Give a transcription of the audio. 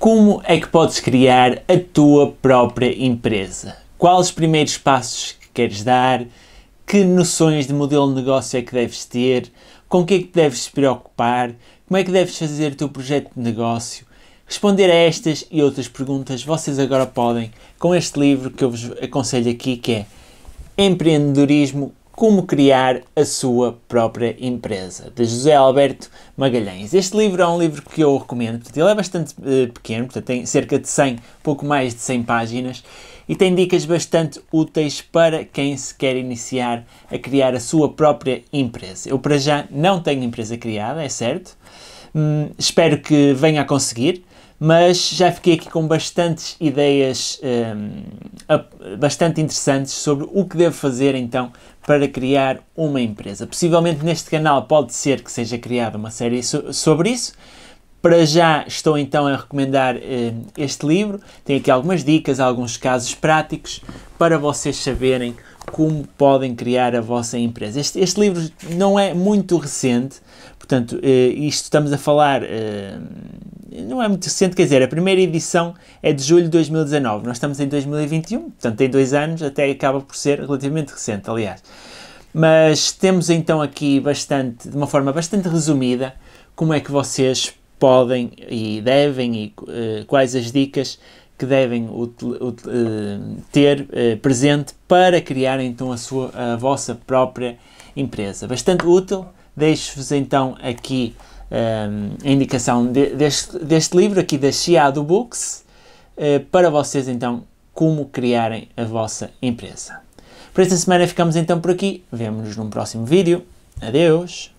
Como é que podes criar a tua própria empresa? Quais os primeiros passos que queres dar? Que noções de modelo de negócio é que deves ter? Com o que é que deves te preocupar? Como é que deves fazer o teu projeto de negócio? Responder a estas e outras perguntas vocês agora podem com este livro que eu vos aconselho aqui que é Empreendedorismo como Criar a Sua Própria Empresa, de José Alberto Magalhães. Este livro é um livro que eu recomendo, portanto, ele é bastante uh, pequeno, portanto, tem cerca de 100, pouco mais de 100 páginas, e tem dicas bastante úteis para quem se quer iniciar a criar a sua própria empresa. Eu, para já, não tenho empresa criada, é certo, hum, espero que venha a conseguir, mas já fiquei aqui com bastantes ideias um, bastante interessantes sobre o que devo fazer então para criar uma empresa. Possivelmente neste canal pode ser que seja criada uma série sobre isso. Para já estou então a recomendar hum, este livro. Tem aqui algumas dicas, alguns casos práticos para vocês saberem como podem criar a vossa empresa. Este, este livro não é muito recente, portanto, eh, isto estamos a falar hum, não é muito recente, quer dizer, a primeira edição é de julho de 2019, nós estamos em 2021, portanto tem dois anos, até acaba por ser relativamente recente, aliás. Mas temos então aqui bastante, de uma forma bastante resumida, como é que vocês podem e devem e uh, quais as dicas que devem uh, ter uh, presente para criar então a, sua, a vossa própria empresa. Bastante útil, deixo-vos então aqui Ehm, a indicação de, deste, deste, livro aqui da Chiado Books eh, para vocês então como criarem a vossa empresa. Para esta semana ficamos então por aqui. Vemo-nos num próximo vídeo. Adeus!